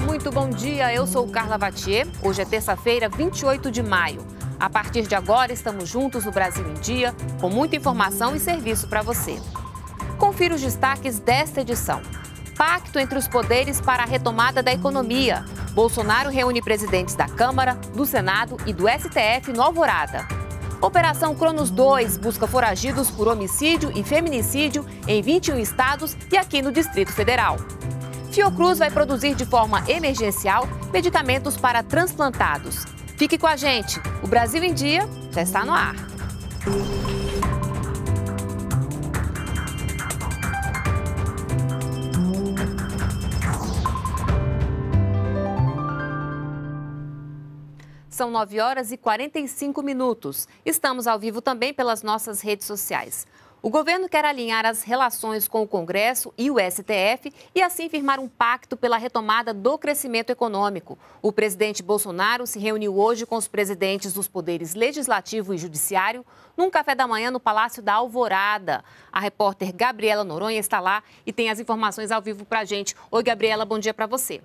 muito bom dia. Eu sou Carla Vatier. Hoje é terça-feira, 28 de maio. A partir de agora, estamos juntos no Brasil em Dia, com muita informação e serviço para você. Confira os destaques desta edição. Pacto entre os poderes para a retomada da economia. Bolsonaro reúne presidentes da Câmara, do Senado e do STF no Alvorada. Operação Cronos 2 busca foragidos por homicídio e feminicídio em 21 estados e aqui no Distrito Federal. Fiocruz vai produzir de forma emergencial medicamentos para transplantados. Fique com a gente. O Brasil em Dia já está no ar. São 9 horas e 45 minutos. Estamos ao vivo também pelas nossas redes sociais. O governo quer alinhar as relações com o Congresso e o STF e assim firmar um pacto pela retomada do crescimento econômico. O presidente Bolsonaro se reuniu hoje com os presidentes dos poderes legislativo e judiciário num café da manhã no Palácio da Alvorada. A repórter Gabriela Noronha está lá e tem as informações ao vivo para a gente. Oi, Gabriela, bom dia para você.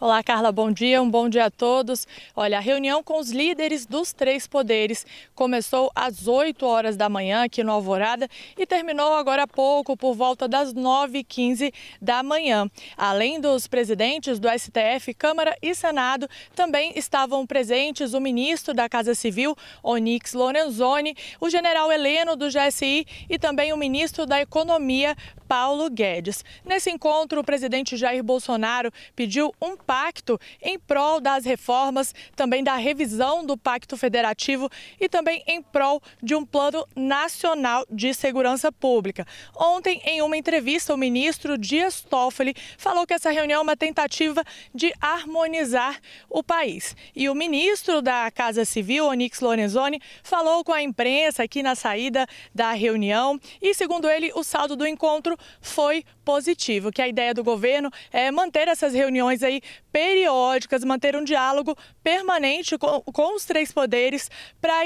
Olá, Carla, bom dia, um bom dia a todos. Olha, a reunião com os líderes dos três poderes começou às 8 horas da manhã aqui no Alvorada e terminou agora há pouco, por volta das 9h15 da manhã. Além dos presidentes do STF, Câmara e Senado, também estavam presentes o ministro da Casa Civil, Onix Lorenzoni, o general Heleno do GSI e também o ministro da Economia, Paulo Guedes. Nesse encontro, o presidente Jair Bolsonaro pediu um pacto em prol das reformas, também da revisão do pacto federativo e também em prol de um plano nacional de segurança pública. Ontem, em uma entrevista, o ministro Dias Toffoli falou que essa reunião é uma tentativa de harmonizar o país. E o ministro da Casa Civil, Onix Lorenzoni, falou com a imprensa aqui na saída da reunião e, segundo ele, o saldo do encontro foi positivo, que a ideia do governo é manter essas reuniões aí periódicas, manter um diálogo permanente com, com os três poderes para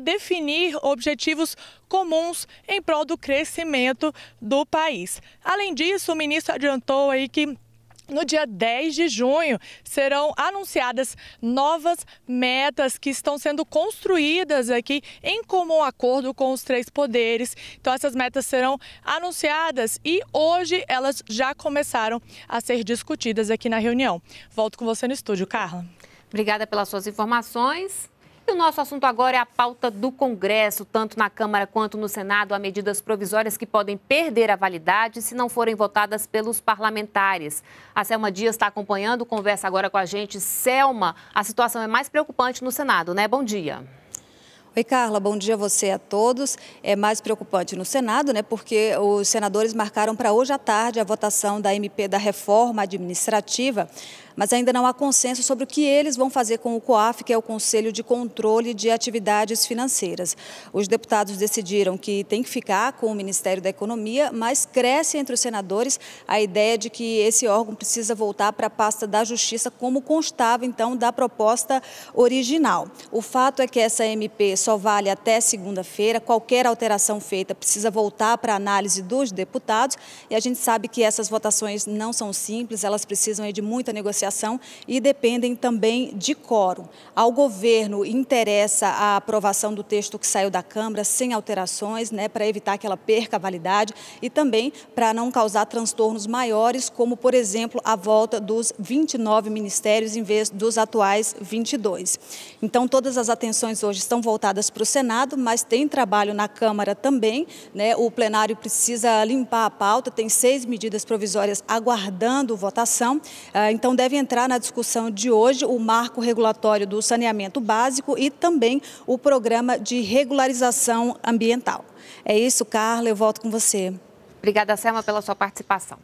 de, definir objetivos comuns em prol do crescimento do país. Além disso, o ministro adiantou aí que no dia 10 de junho, serão anunciadas novas metas que estão sendo construídas aqui em comum acordo com os três poderes. Então, essas metas serão anunciadas e hoje elas já começaram a ser discutidas aqui na reunião. Volto com você no estúdio, Carla. Obrigada pelas suas informações. E o nosso assunto agora é a pauta do Congresso. Tanto na Câmara quanto no Senado há medidas provisórias que podem perder a validade se não forem votadas pelos parlamentares. A Selma Dias está acompanhando, conversa agora com a gente. Selma, a situação é mais preocupante no Senado, né? Bom dia. Oi, Carla, bom dia a você e a todos. É mais preocupante no Senado, né? Porque os senadores marcaram para hoje à tarde a votação da MP da reforma administrativa mas ainda não há consenso sobre o que eles vão fazer com o COAF, que é o Conselho de Controle de Atividades Financeiras. Os deputados decidiram que tem que ficar com o Ministério da Economia, mas cresce entre os senadores a ideia de que esse órgão precisa voltar para a pasta da Justiça, como constava então da proposta original. O fato é que essa MP só vale até segunda-feira, qualquer alteração feita precisa voltar para a análise dos deputados e a gente sabe que essas votações não são simples, elas precisam de muita negociação negociação e dependem também de quórum. Ao governo interessa a aprovação do texto que saiu da Câmara sem alterações, né, para evitar que ela perca a validade e também para não causar transtornos maiores, como, por exemplo, a volta dos 29 ministérios em vez dos atuais 22. Então, todas as atenções hoje estão voltadas para o Senado, mas tem trabalho na Câmara também. Né? O plenário precisa limpar a pauta, tem seis medidas provisórias aguardando votação, ah, então deve deve entrar na discussão de hoje o marco regulatório do saneamento básico e também o programa de regularização ambiental. É isso, Carla, eu volto com você. Obrigada, Selma, pela sua participação.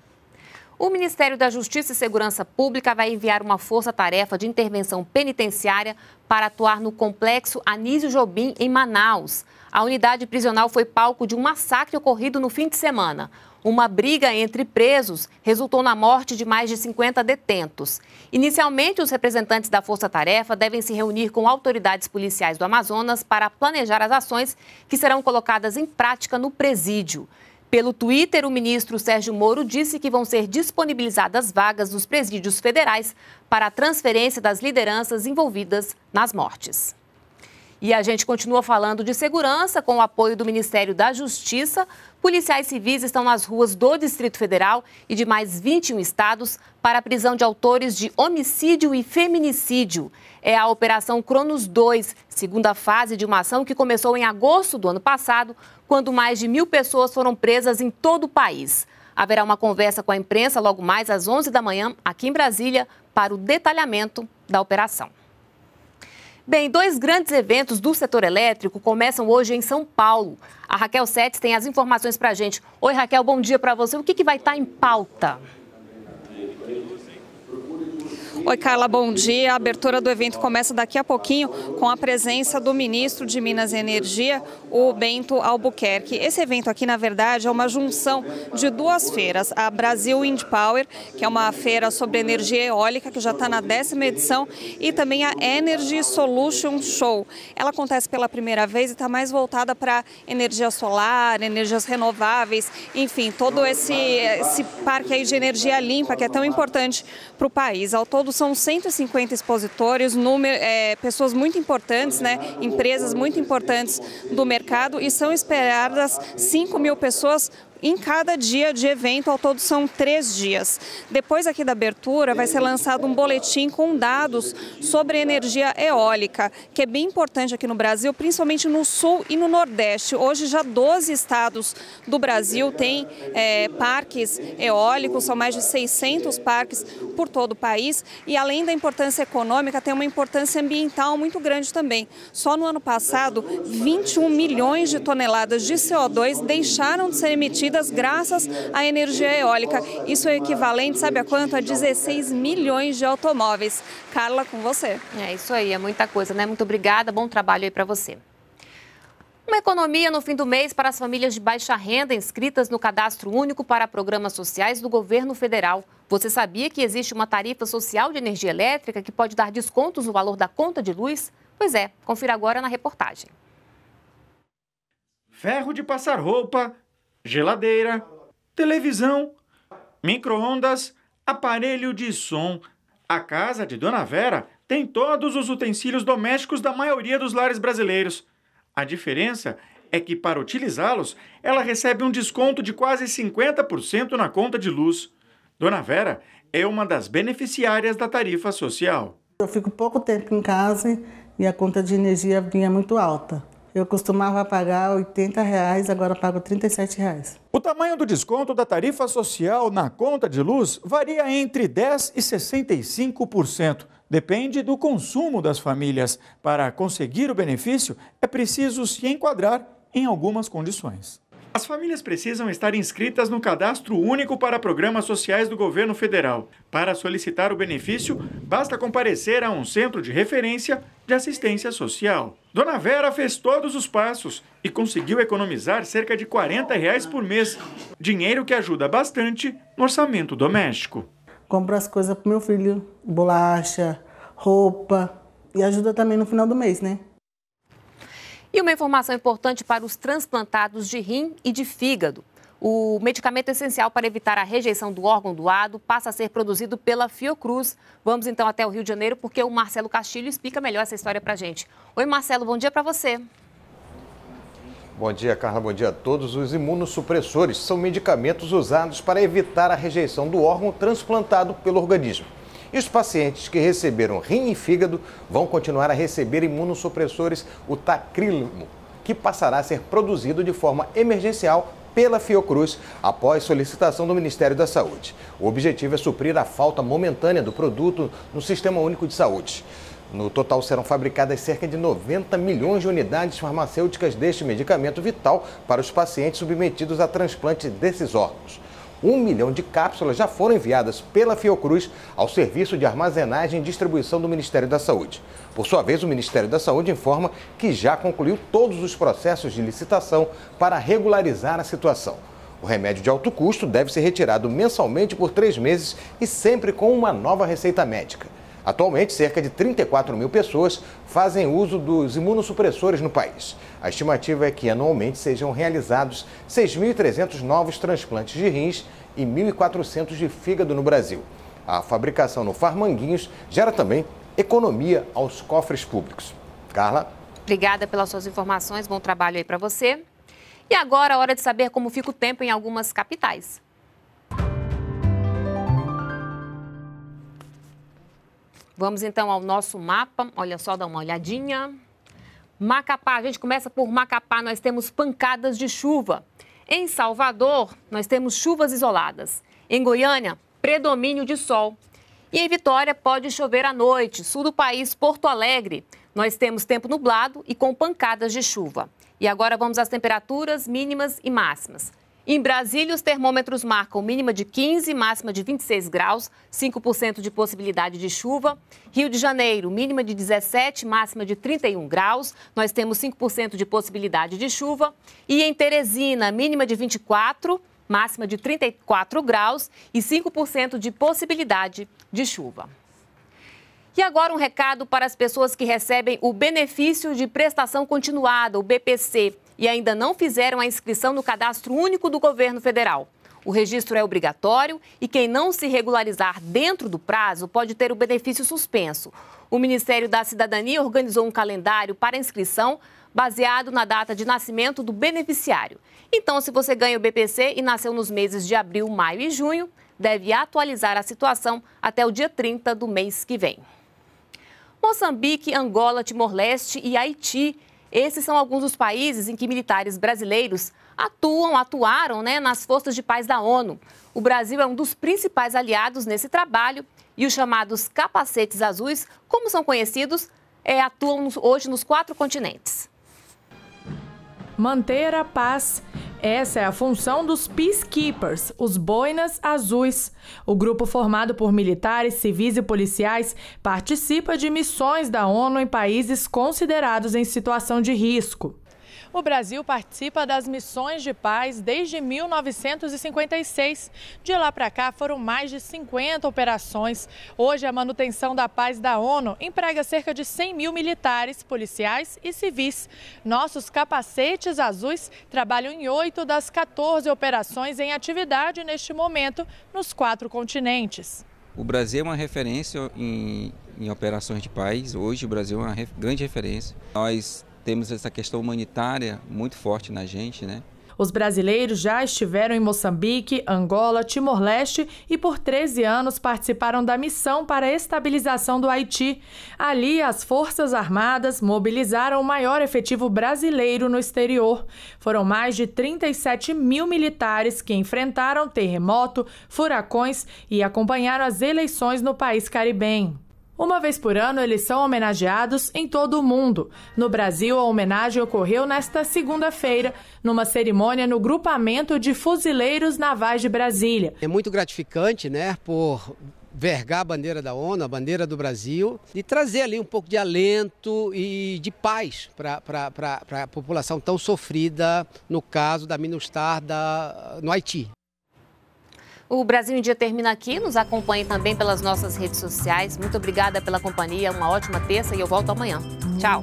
O Ministério da Justiça e Segurança Pública vai enviar uma força-tarefa de intervenção penitenciária para atuar no complexo Anísio Jobim, em Manaus. A unidade prisional foi palco de um massacre ocorrido no fim de semana. Uma briga entre presos resultou na morte de mais de 50 detentos. Inicialmente, os representantes da Força Tarefa devem se reunir com autoridades policiais do Amazonas para planejar as ações que serão colocadas em prática no presídio. Pelo Twitter, o ministro Sérgio Moro disse que vão ser disponibilizadas vagas nos presídios federais para a transferência das lideranças envolvidas nas mortes. E a gente continua falando de segurança com o apoio do Ministério da Justiça. Policiais civis estão nas ruas do Distrito Federal e de mais 21 estados para a prisão de autores de homicídio e feminicídio. É a Operação Cronos 2, segunda fase de uma ação que começou em agosto do ano passado, quando mais de mil pessoas foram presas em todo o país. Haverá uma conversa com a imprensa logo mais às 11 da manhã, aqui em Brasília, para o detalhamento da operação. Bem, dois grandes eventos do setor elétrico começam hoje em São Paulo. A Raquel Setes tem as informações para a gente. Oi, Raquel, bom dia para você. O que, que vai estar tá em pauta? Oi, Carla, bom dia. A abertura do evento começa daqui a pouquinho com a presença do ministro de Minas e Energia, o Bento Albuquerque. Esse evento aqui, na verdade, é uma junção de duas feiras: a Brasil Wind Power, que é uma feira sobre energia eólica, que já está na décima edição, e também a Energy Solution Show. Ela acontece pela primeira vez e está mais voltada para energia solar, energias renováveis, enfim, todo esse, esse parque aí de energia limpa que é tão importante para o país. Ao todo, todo são 150 expositores, número, é, pessoas muito importantes, né, empresas muito importantes do mercado e são esperadas 5 mil pessoas em cada dia de evento, ao todo são três dias. Depois aqui da abertura vai ser lançado um boletim com dados sobre energia eólica, que é bem importante aqui no Brasil, principalmente no Sul e no Nordeste. Hoje já 12 estados do Brasil têm é, parques eólicos, são mais de 600 parques por todo o país e além da importância econômica, tem uma importância ambiental muito grande também. Só no ano passado, 21 milhões de toneladas de CO2 deixaram de ser emitidas resolvidas graças à energia eólica. Isso é equivalente, sabe a quanto? A 16 milhões de automóveis. Carla, com você. É isso aí, é muita coisa, né? Muito obrigada, bom trabalho aí para você. Uma economia no fim do mês para as famílias de baixa renda inscritas no Cadastro Único para Programas Sociais do Governo Federal. Você sabia que existe uma tarifa social de energia elétrica que pode dar descontos no valor da conta de luz? Pois é, confira agora na reportagem. Ferro de passar roupa, geladeira, televisão, micro-ondas, aparelho de som. A casa de Dona Vera tem todos os utensílios domésticos da maioria dos lares brasileiros. A diferença é que, para utilizá-los, ela recebe um desconto de quase 50% na conta de luz. Dona Vera é uma das beneficiárias da tarifa social. Eu fico pouco tempo em casa e a conta de energia vinha é muito alta. Eu costumava pagar R$ 80,00, agora pago R$ 37,00. O tamanho do desconto da tarifa social na conta de luz varia entre 10% e 65%. Depende do consumo das famílias. Para conseguir o benefício, é preciso se enquadrar em algumas condições. As famílias precisam estar inscritas no Cadastro Único para Programas Sociais do Governo Federal. Para solicitar o benefício, basta comparecer a um centro de referência de assistência social. Dona Vera fez todos os passos e conseguiu economizar cerca de 40 reais por mês, dinheiro que ajuda bastante no orçamento doméstico. Compro as coisas para meu filho, bolacha, roupa e ajuda também no final do mês, né? E uma informação importante para os transplantados de rim e de fígado. O medicamento essencial para evitar a rejeição do órgão doado passa a ser produzido pela Fiocruz. Vamos então até o Rio de Janeiro, porque o Marcelo Castilho explica melhor essa história para a gente. Oi, Marcelo, bom dia para você. Bom dia, Carla. Bom dia a todos. Os imunossupressores são medicamentos usados para evitar a rejeição do órgão transplantado pelo organismo. E os pacientes que receberam rim e fígado vão continuar a receber imunossupressores, o tacrílimo, que passará a ser produzido de forma emergencial pela Fiocruz após solicitação do Ministério da Saúde. O objetivo é suprir a falta momentânea do produto no Sistema Único de Saúde. No total serão fabricadas cerca de 90 milhões de unidades farmacêuticas deste medicamento vital para os pacientes submetidos a transplante desses órgãos. Um milhão de cápsulas já foram enviadas pela Fiocruz ao Serviço de Armazenagem e Distribuição do Ministério da Saúde. Por sua vez, o Ministério da Saúde informa que já concluiu todos os processos de licitação para regularizar a situação. O remédio de alto custo deve ser retirado mensalmente por três meses e sempre com uma nova receita médica. Atualmente, cerca de 34 mil pessoas fazem uso dos imunossupressores no país. A estimativa é que anualmente sejam realizados 6.300 novos transplantes de rins e 1.400 de fígado no Brasil. A fabricação no Farmanguinhos gera também economia aos cofres públicos. Carla? Obrigada pelas suas informações, bom trabalho aí para você. E agora, a é hora de saber como fica o tempo em algumas capitais. Vamos então ao nosso mapa. Olha só, dá uma olhadinha. Macapá, a gente começa por Macapá, nós temos pancadas de chuva. Em Salvador, nós temos chuvas isoladas. Em Goiânia, predomínio de sol. E em Vitória, pode chover à noite. Sul do país, Porto Alegre, nós temos tempo nublado e com pancadas de chuva. E agora vamos às temperaturas mínimas e máximas. Em Brasília, os termômetros marcam mínima de 15, máxima de 26 graus, 5% de possibilidade de chuva. Rio de Janeiro, mínima de 17, máxima de 31 graus, nós temos 5% de possibilidade de chuva. E em Teresina, mínima de 24, máxima de 34 graus e 5% de possibilidade de chuva. E agora um recado para as pessoas que recebem o benefício de prestação continuada, o BPC, e ainda não fizeram a inscrição no cadastro único do governo federal. O registro é obrigatório e quem não se regularizar dentro do prazo pode ter o benefício suspenso. O Ministério da Cidadania organizou um calendário para inscrição baseado na data de nascimento do beneficiário. Então, se você ganha o BPC e nasceu nos meses de abril, maio e junho, deve atualizar a situação até o dia 30 do mês que vem. Moçambique, Angola, Timor-Leste e Haiti. Esses são alguns dos países em que militares brasileiros atuam, atuaram né, nas forças de paz da ONU. O Brasil é um dos principais aliados nesse trabalho e os chamados capacetes azuis, como são conhecidos, é, atuam hoje nos quatro continentes. Manter a paz essa é a função dos Peacekeepers, os boinas azuis. O grupo formado por militares, civis e policiais participa de missões da ONU em países considerados em situação de risco. O Brasil participa das missões de paz desde 1956. De lá para cá foram mais de 50 operações. Hoje, a manutenção da paz da ONU emprega cerca de 100 mil militares, policiais e civis. Nossos capacetes azuis trabalham em oito das 14 operações em atividade neste momento nos quatro continentes. O Brasil é uma referência em, em operações de paz. Hoje, o Brasil é uma re, grande referência. Nós temos essa questão humanitária muito forte na gente, né? Os brasileiros já estiveram em Moçambique, Angola, Timor-Leste e por 13 anos participaram da missão para a estabilização do Haiti. Ali, as Forças Armadas mobilizaram o maior efetivo brasileiro no exterior. Foram mais de 37 mil militares que enfrentaram terremoto, furacões e acompanharam as eleições no país caribenho. Uma vez por ano, eles são homenageados em todo o mundo. No Brasil, a homenagem ocorreu nesta segunda-feira, numa cerimônia no Grupamento de Fuzileiros Navais de Brasília. É muito gratificante, né, por vergar a bandeira da ONU, a bandeira do Brasil, e trazer ali um pouco de alento e de paz para a população tão sofrida, no caso da Minustar da, no Haiti. O Brasil em Dia termina aqui. Nos acompanhe também pelas nossas redes sociais. Muito obrigada pela companhia. Uma ótima terça e eu volto amanhã. Tchau.